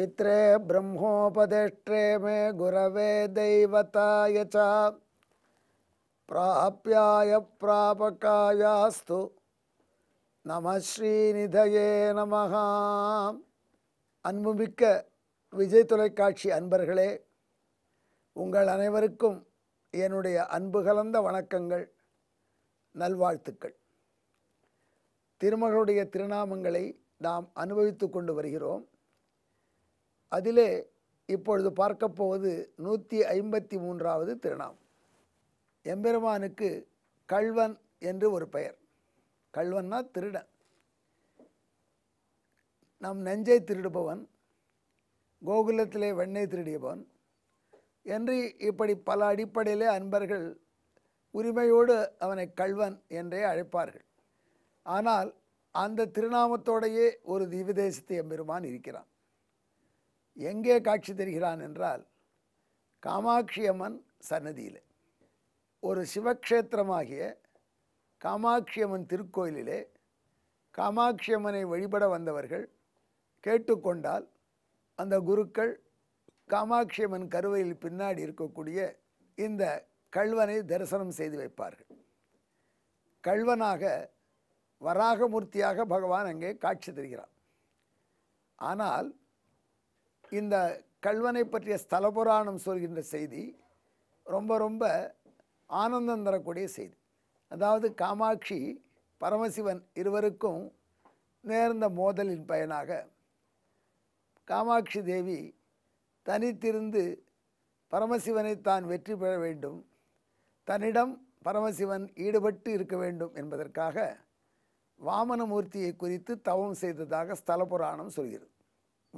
पित्रे ब्रह्मोपदेष्ट्रे मे गुरवे दैवताय च प्राप्याय प्रापकायास्तु நம ஸ்ரீநிதயே நமஹா அன்புமிக்க விஜய் தொலைக்காட்சி அன்பர்களே உங்கள் அனைவருக்கும் என்னுடைய அன்பு கலந்த வணக்கங்கள் நல்வாழ்த்துக்கள் திருமகளுடைய திருநாமங்களை நாம் அனுபவித்து கொண்டு வருகிறோம் அதிலே இப்பொழுது பார்க்கப் போவது நூற்றி ஐம்பத்தி மூன்றாவது திருநாமம் எம்பெருமானுக்கு கல்வன் என்று ஒரு பெயர் கல்வன்னா திருடன் நம் நெஞ்சை திருடுபவன் கோகுலத்திலே வெண்ணை திருடியபவன் என்று இப்படி பல அடிப்படையிலே அன்பர்கள் உரிமையோடு அவனை கல்வன் என்றே அழைப்பார்கள் ஆனால் அந்த திருநாமத்தோடையே ஒரு திவ்யதேசத்தை எம்பெருமான் இருக்கிறான் எங்கே காட்சி தருகிறான் என்றால் காமாட்சி அம்மன் சன்னதியில் ஒரு சிவக்ஷேத்திரமாகிய காமாட்சி அம்மன் திருக்கோயிலிலே காமாட்சி அம்மனை வழிபட வந்தவர்கள் கேட்டுக்கொண்டால் அந்த குருக்கள் காமாட்சி அம்மன் கருவையில் பின்னாடி இருக்கக்கூடிய இந்த கல்வனை தரிசனம் செய்து வைப்பார்கள் கல்வனாக வராகமூர்த்தியாக பகவான் அங்கே காட்சி தருகிறார் ஆனால் இந்த கல்வனை பற்றிய ஸ்தல புராணம் சொல்கின்ற செய்தி ரொம்ப ரொம்ப ஆனந்தம் தரக்கூடிய செய்தி அதாவது காமாட்சி பரமசிவன் இருவருக்கும் நேர்ந்த மோதலின் பயனாக காமாட்சி தேவி தனித்திருந்து பரமசிவனை தான் வெற்றி பெற வேண்டும் தன்னிடம் பரமசிவன் ஈடுபட்டு இருக்க வேண்டும் என்பதற்காக வாமனமூர்த்தியை குறித்து தவம் செய்ததாக ஸ்தல புராணம் சொல்கிறது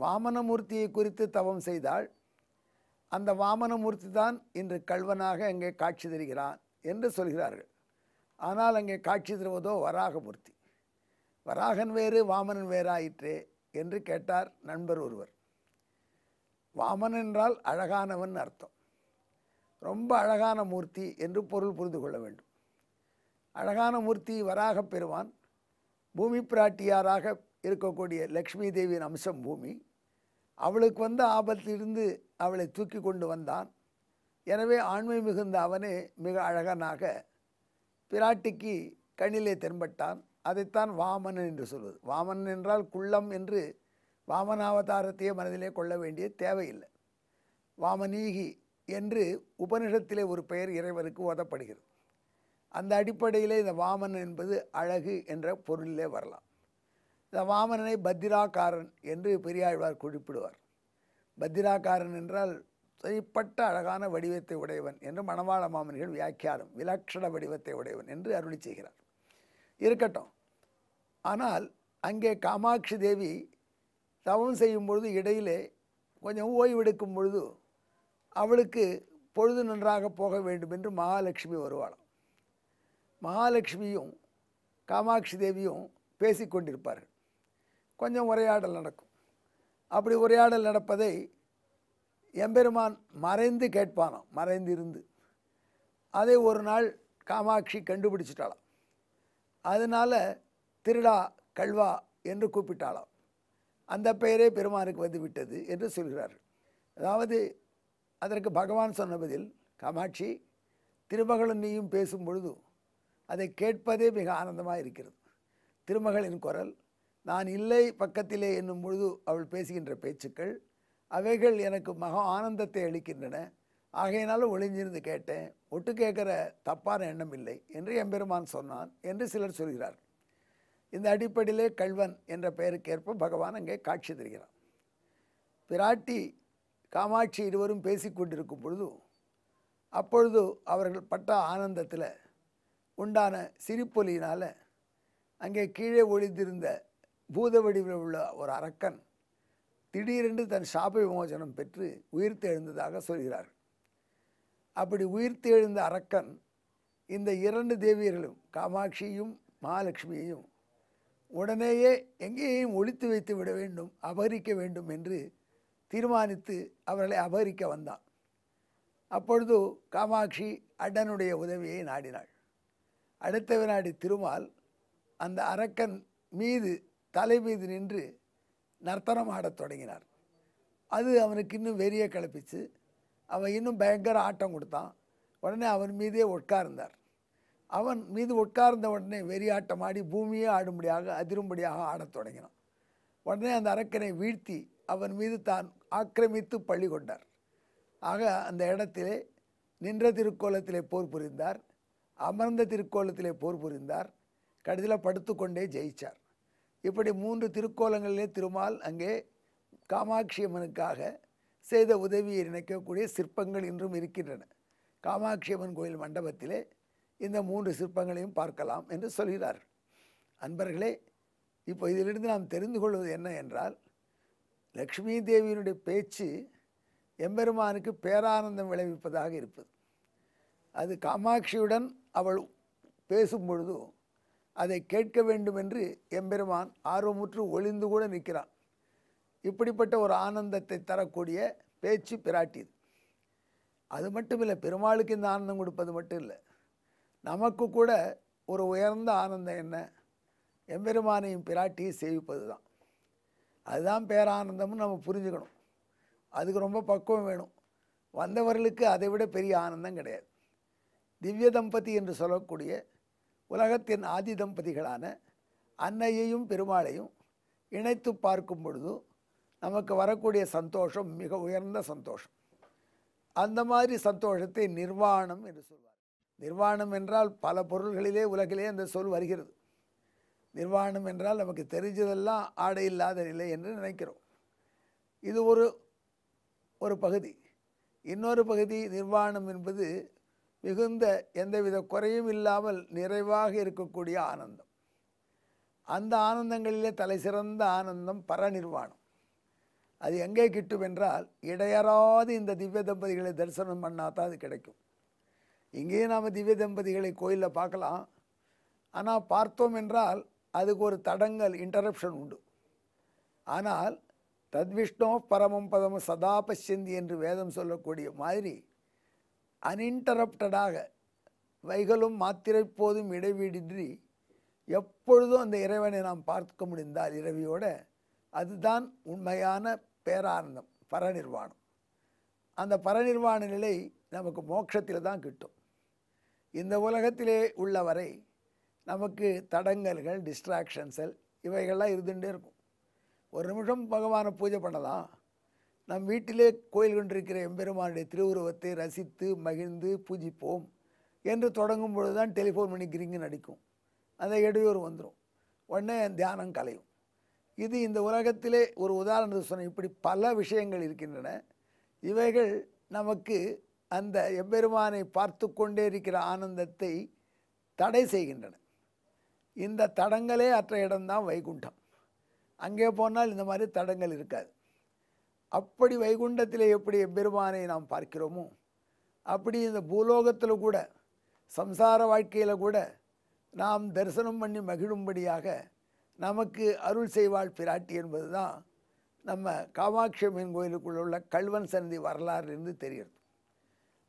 வாமனமூர்த்தியை குறித்து தவம் செய்தால் அந்த வாமனமூர்த்தி தான் இன்று கல்வனாக அங்கே காட்சி தருகிறான் என்று சொல்கிறார்கள் ஆனால் அங்கே காட்சி தருவதோ வராகமூர்த்தி வராகன் வேறு வாமனன் வேறாயிற்றே என்று கேட்டார் நண்பர் ஒருவர் வாமன் என்றால் அழகானவன் அர்த்தம் ரொம்ப அழகான மூர்த்தி என்று பொருள் புரிந்து கொள்ள வேண்டும் அழகான மூர்த்தி வராகப் பெறுவான் பூமி பிராட்டியாராக இருக்கக்கூடிய லக்ஷ்மி தேவியின் அம்சம் பூமி அவளுக்கு வந்த ஆபத்திலிருந்து அவளை தூக்கி கொண்டு வந்தான் எனவே ஆண்மை மிகுந்த அவனே மிக அழகனாக பிராட்டிக்கு கண்ணிலே தென்பட்டான் அதைத்தான் வாமனன் என்று சொல்வது வாமனன் என்றால் குள்ளம் என்று வாமனாவதாரத்தையே மனதிலே கொள்ள வேண்டிய தேவையில்லை வாமனீகி என்று உபனிஷத்திலே ஒரு பெயர் இறைவனுக்கு ஓதப்படுகிறது அந்த அடிப்படையில் இந்த வாமன் என்பது அழகு என்ற பொருளிலே வரலாம் இந்த வாமனனை பத்திராக்காரன் என்று பெரியாழ்வார் குறிப்பிடுவார் பத்திராக்காரன் என்றால் சரிப்பட்ட அழகான வடிவத்தை உடையவன் என்று மணவாள மாமன்கள் வியாக்கியாரம் விலக்ஷண வடிவத்தை உடையவன் என்று அருளி செய்கிறார் இருக்கட்டும் ஆனால் அங்கே காமாட்சி தேவி தவம் செய்யும் பொழுது இடையிலே கொஞ்சம் ஓய்வெடுக்கும் பொழுது அவளுக்கு பொழுது நன்றாக போக வேண்டும் என்று மகாலட்சுமி வருவாளாம் மகாலட்சுமியும் காமாட்சி தேவியும் பேசி கொண்டிருப்பார்கள் கொஞ்சம் உரையாடல் நடக்கும் அப்படி உரையாடல் நடப்பதை எம்பெருமான் மறைந்து கேட்பானோ மறைந்து இருந்து அதை ஒரு நாள் காமாட்சி கண்டுபிடிச்சிட்டாளாம் அதனால் திருடா கல்வா என்று கூப்பிட்டாளாம் அந்த பெயரே பெருமானுக்கு வந்து விட்டது என்று சொல்கிறார்கள் அதாவது அதற்கு பகவான் சொன்ன பதில் காமாட்சி திருமகளும் நீயும் பேசும் பொழுதும் அதை கேட்பதே மிக ஆனந்தமாக இருக்கிறது திருமகளின் குரல் நான் இல்லை பக்கத்திலே என்னும் பொழுது அவள் பேசுகின்ற பேச்சுக்கள் அவைகள் எனக்கு மகா ஆனந்தத்தை அளிக்கின்றன ஆகையினாலும் ஒளிஞ்சிருந்து கேட்டேன் ஒட்டு கேட்குற தப்பான எண்ணம் இல்லை என்று எம்பெருமான் சொன்னான் என்று சிலர் சொல்கிறார் இந்த அடிப்படையிலே கல்வன் என்ற பெயருக்கேற்ப பகவான் அங்கே காட்சி தருகிறான் பிராட்டி காமாட்சி இருவரும் பேசிக்கொண்டிருக்கும் பொழுது அப்பொழுது அவர்கள் பட்ட ஆனந்தத்தில் உண்டான சிரிப்பொலியினால் அங்கே கீழே ஒழிந்திருந்த பூத வடிவில் உள்ள ஒரு அரக்கன் திடீரென்று தன் சாப விமோசனம் பெற்று உயிர்த்து எழுந்ததாக சொல்கிறார் அப்படி உயிர்த்து எழுந்த அரக்கன் இந்த இரண்டு தேவியர்களும் காமாட்சியும் மகாலட்சுமியையும் உடனேயே எங்கேயும் ஒழித்து வைத்து விட வேண்டும் அபகரிக்க வேண்டும் என்று தீர்மானித்து அவர்களை அபகரிக்க வந்தான் அப்பொழுது காமாட்சி அடனுடைய உதவியை நாடினாள் அடுத்த வினாடி திருமால் அந்த அரக்கன் மீது தலை மீது நின்று நர்த்தனம் ஆடத் தொடங்கினார் அது அவனுக்கு இன்னும் வெறிய கிளப்பிச்சு அவன் இன்னும் பயங்கர ஆட்டம் கொடுத்தான் உடனே அவன் மீதே உட்கார்ந்தார் அவன் மீது உட்கார்ந்த உடனே வெறி ஆட்டம் ஆடி பூமியே ஆடும்படியாக அதிரும்படியாக ஆடத் தொடங்கினான் உடனே அந்த அரக்கனை வீழ்த்தி அவன் மீது தான் ஆக்கிரமித்து பள்ளி கொண்டார் ஆக அந்த இடத்திலே நின்ற திருக்கோலத்திலே போர் புரிந்தார் அமர்ந்த திருக்கோலத்திலே போர் புரிந்தார் கடைசியில் படுத்துக்கொண்டே ஜெயித்தார் இப்படி மூன்று திருக்கோலங்களிலே திருமால் அங்கே காமாட்சி அம்மனுக்காக செய்த உதவியை நினைக்கக்கூடிய சிற்பங்கள் இன்றும் இருக்கின்றன காமாட்சி அம்மன் கோயில் மண்டபத்திலே இந்த மூன்று சிற்பங்களையும் பார்க்கலாம் என்று சொல்கிறார் அன்பர்களே இப்போ இதிலிருந்து நாம் தெரிந்து கொள்வது என்ன என்றால் லக்ஷ்மி தேவியினுடைய பேச்சு எம்பெருமானுக்கு பேரானந்தம் விளைவிப்பதாக இருப்பது அது காமாட்சியுடன் அவள் பேசும் பொழுதும் அதை கேட்க வேண்டும் என்று எம்பெருமான் ஆர்வமுற்று ஒளிந்து கூட நிற்கிறான் இப்படிப்பட்ட ஒரு ஆனந்தத்தை தரக்கூடிய பேச்சு பிராட்டி அது மட்டும் இல்லை பெருமாளுக்கு இந்த ஆனந்தம் கொடுப்பது மட்டும் இல்லை நமக்கு கூட ஒரு உயர்ந்த ஆனந்தம் என்ன எம்பெருமானையும் பிராட்டியை சேவிப்பது தான் அதுதான் பேரானந்தம்னு நம்ம புரிஞ்சுக்கணும் அதுக்கு ரொம்ப பக்குவம் வேணும் வந்தவர்களுக்கு அதை விட பெரிய ஆனந்தம் கிடையாது திவ்ய தம்பதி என்று சொல்லக்கூடிய உலகத்தின் ஆதி தம்பதிகளான அன்னையையும் பெருமாளையும் இணைத்து பார்க்கும் பொழுது நமக்கு வரக்கூடிய சந்தோஷம் மிக உயர்ந்த சந்தோஷம் அந்த மாதிரி சந்தோஷத்தை நிர்வாணம் என்று சொல்வார் நிர்வாணம் என்றால் பல பொருள்களிலே உலகிலே அந்த சொல் வருகிறது நிர்வாணம் என்றால் நமக்கு தெரிஞ்சதெல்லாம் ஆடை இல்லாத நிலை என்று நினைக்கிறோம் இது ஒரு ஒரு பகுதி இன்னொரு பகுதி நிர்வாணம் என்பது மிகுந்த எந்தவித குறையும் இல்லாமல் நிறைவாக இருக்கக்கூடிய ஆனந்தம் அந்த ஆனந்தங்களிலே தலைசிறந்த ஆனந்தம் பரநிர்வாணம் அது எங்கே கிட்டும் என்றால் இடையறாது இந்த திவ்ய தம்பதிகளை தரிசனம் பண்ணால் தான் அது கிடைக்கும் இங்கேயே நாம் திவ்ய தம்பதிகளை கோயிலில் பார்க்கலாம் ஆனால் பார்த்தோம் என்றால் அதுக்கு ஒரு தடங்கல் இன்டரப்ஷன் உண்டு ஆனால் தத்விஷ்ணோ பரமம் பதம சதா என்று வேதம் சொல்லக்கூடிய மாதிரி அன்இன்டரப்டடாக வைகளும் மாத்திரை போதும் இடைவீடின்றி எப்பொழுதும் அந்த இறைவனை நாம் பார்க்க முடிந்தால் இரவியோட அதுதான் உண்மையான பேரானந்தம் பரநிர்வாணம் அந்த பரநிர்வாண நிலை நமக்கு மோட்சத்தில் தான் கிட்டும் இந்த உலகத்திலே உள்ளவரை நமக்கு தடங்கல்கள் டிஸ்ட்ராக்ஷன்ஸல் இவைகள்லாம் இருந்துகிட்டே இருக்கும் ஒரு நிமிஷம் பகவானை பூஜை பண்ணலாம் நம் வீட்டிலே கோயில் கொண்டிருக்கிற எம்பெருமானுடைய திருவுருவத்தை ரசித்து மகிழ்ந்து பூஜிப்போம் என்று தொடங்கும் பொழுது தான் டெலிஃபோன் பண்ணி கிரிங்குன்னு நடிக்கும் அந்த இடையூறு வந்துடும் உடனே தியானம் கலையும் இது இந்த உலகத்திலே ஒரு உதாரணத்தை சொன்ன இப்படி பல விஷயங்கள் இருக்கின்றன இவைகள் நமக்கு அந்த எம்பெருமானை பார்த்து கொண்டே இருக்கிற ஆனந்தத்தை தடை செய்கின்றன இந்த தடங்களே அற்ற இடம்தான் வைகுண்டம் அங்கே போனால் இந்த மாதிரி தடங்கள் இருக்காது அப்படி வைகுண்டத்தில் எப்படி பெருமானை நாம் பார்க்கிறோமோ அப்படி இந்த பூலோகத்தில் கூட சம்சார வாழ்க்கையில் கூட நாம் தரிசனம் பண்ணி மகிழும்படியாக நமக்கு அருள் செய்வாள் பிராட்டி என்பது தான் நம்ம காமாட்சியம்மன் கோயிலுக்குள்ள உள்ள கல்வன் சந்தி வரலாறுலேருந்து தெரிகிறது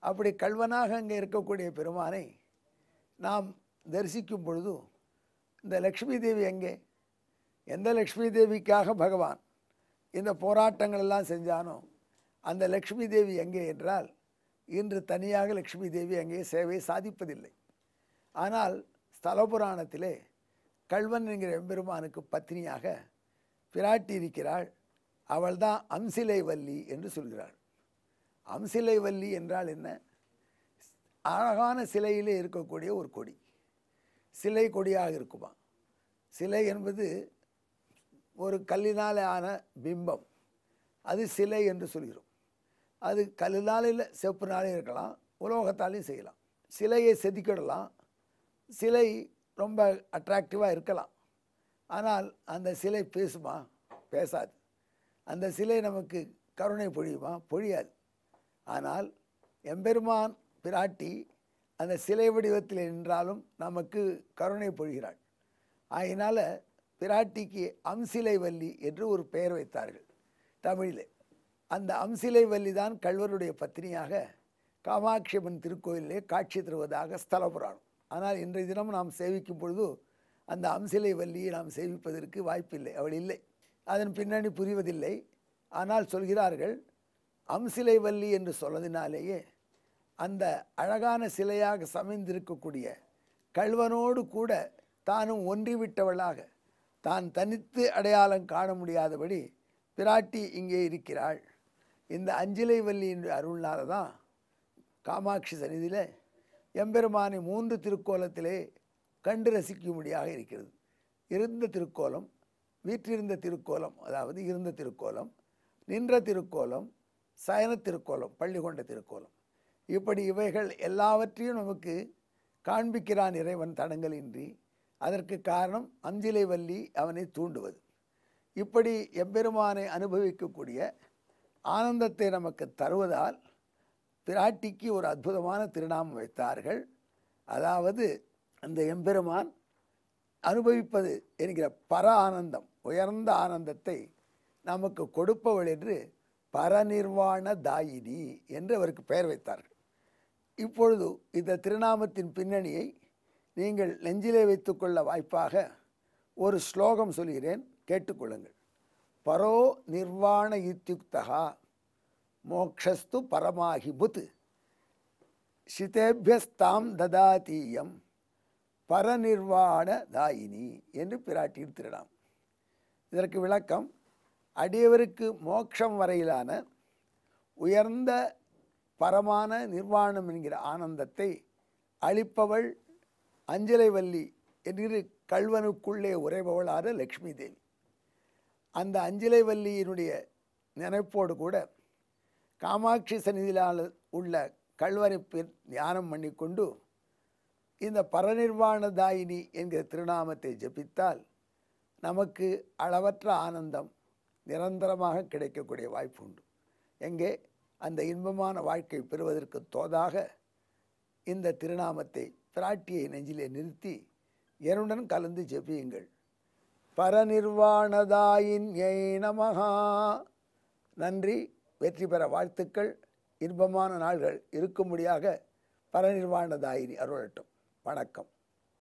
அப்படி கல்வனாக அங்கே இருக்கக்கூடிய பெருமானை நாம் தரிசிக்கும் பொழுது இந்த லக்ஷ்மி தேவி எங்கே எந்த லக்ஷ்மி தேவிக்காக பகவான் இந்த போராட்டங்கள் எல்லாம் செஞ்சானோ அந்த லக்ஷ்மி தேவி எங்கே என்றால் இன்று தனியாக லக்ஷ்மி தேவி அங்கே சேவையை சாதிப்பதில்லை ஆனால் ஸ்தல புராணத்திலே கல்வன் என்கிற எம்பெருமானுக்கு பத்னியாக பிராட்டி இருக்கிறாள் அவள்தான் அம்சிலை வல்லி என்று சொல்கிறாள் அம்சிலை வல்லி என்றால் என்ன அழகான சிலையிலே இருக்கக்கூடிய ஒரு கொடி சிலை கொடியாக இருக்குமா சிலை என்பது ஒரு கல்லினால் ஆன பிம்பம் அது சிலை என்று சொல்கிறோம் அது கல்லினாலும் செப்புனாலே இருக்கலாம் உலோகத்தாலையும் செய்யலாம் சிலையை செதுக்கிடலாம் சிலை ரொம்ப அட்ராக்டிவாக இருக்கலாம் ஆனால் அந்த சிலை பேசுமா பேசாது அந்த சிலை நமக்கு கருணை பொழியுமா பொழியாது ஆனால் எம்பெருமான் பிராட்டி அந்த சிலை வடிவத்தில் நின்றாலும் நமக்கு கருணை பொழிகிறாள் ஆகினால் பிராட்டிக்கு அம்சிலை வல்லி என்று ஒரு பெயர் வைத்தார்கள் தமிழில் அந்த அம்சிலை வல்லி தான் கல்வருடைய பத்தினியாக காமாட்சியம்மன் திருக்கோயிலே காட்சி தருவதாக ஸ்தல புராணம் ஆனால் இன்றைய தினம் நாம் சேவிக்கும் பொழுது அந்த அம்சிலை வல்லியை நாம் சேவிப்பதற்கு வாய்ப்பில்லை அவள் இல்லை அதன் பின்னணி புரிவதில்லை ஆனால் சொல்கிறார்கள் அம்சிலை வல்லி என்று சொன்னதினாலேயே அந்த அழகான சிலையாக சமைந்திருக்கக்கூடிய கல்வனோடு கூட தானும் ஒன்றிவிட்டவளாக தான் தனித்து அடையாளம் காண முடியாதபடி பிராட்டி இங்கே இருக்கிறாள் இந்த வல்லி என்று அருள்னால தான் காமாட்சி சன்னிதியில் எம்பெருமானை மூன்று திருக்கோலத்திலே கண்டு ரசிக்கும்படியாக இருக்கிறது இருந்த திருக்கோலம் வீற்றிருந்த திருக்கோலம் அதாவது இருந்த திருக்கோலம் நின்ற திருக்கோலம் சயன திருக்கோலம் பள்ளி கொண்ட திருக்கோலம் இப்படி இவைகள் எல்லாவற்றையும் நமக்கு காண்பிக்கிறான் இறைவன் தடங்களின்றி அதற்கு காரணம் அஞ்சிலை வள்ளி அவனை தூண்டுவது இப்படி எம்பெருமானை அனுபவிக்கக்கூடிய ஆனந்தத்தை நமக்கு தருவதால் பிராட்டிக்கு ஒரு அற்புதமான திருநாமம் வைத்தார்கள் அதாவது அந்த எம்பெருமான் அனுபவிப்பது என்கிற பர ஆனந்தம் உயர்ந்த ஆனந்தத்தை நமக்கு கொடுப்பவள் என்று பரநிர்வாண தாயினி என்று அவருக்கு பெயர் வைத்தார்கள் இப்பொழுது இந்த திருநாமத்தின் பின்னணியை நீங்கள் நெஞ்சிலே வைத்துக்கொள்ள வாய்ப்பாக ஒரு ஸ்லோகம் சொல்கிறேன் கேட்டுக்கொள்ளுங்கள் பரோ நிர்வாண இத்தியுக்தா மோக்ஷஸ்து பரமாகி புத் சிதேபியஸ்தாம் ததாதீயம் பரநிர்வாண தாயினி என்று பிராட்டி இதற்கு விளக்கம் அடியவருக்கு மோக்ஷம் வரையிலான உயர்ந்த பரமான நிர்வாணம் என்கிற ஆனந்தத்தை அளிப்பவள் அஞ்சலை வல்லி என்று கல்வனுக்குள்ளே உறைபவளாக லக்ஷ்மி தேவி அந்த அஞ்சலை வல்லியினுடைய நினைப்போடு கூட காமாட்சி சன்னிதியால் உள்ள கல்வரைப்பின் தியானம் பண்ணிக்கொண்டு இந்த பரநிர்வாண தாயினி என்கிற திருநாமத்தை ஜபித்தால் நமக்கு அளவற்ற ஆனந்தம் நிரந்தரமாக கிடைக்கக்கூடிய வாய்ப்பு உண்டு எங்கே அந்த இன்பமான வாழ்க்கை பெறுவதற்கு தோதாக இந்த திருநாமத்தை திராட்டியை நெஞ்சிலே நிறுத்தி என்னுடன் கலந்து ஜெபியுங்கள் பரநிர்வாணதாயின் ஏனமகா நன்றி வெற்றி பெற வாழ்த்துக்கள் இன்பமான நாள்கள் இருக்கும்படியாக பரநிர்வாணதாயினி அருளட்டும் வணக்கம்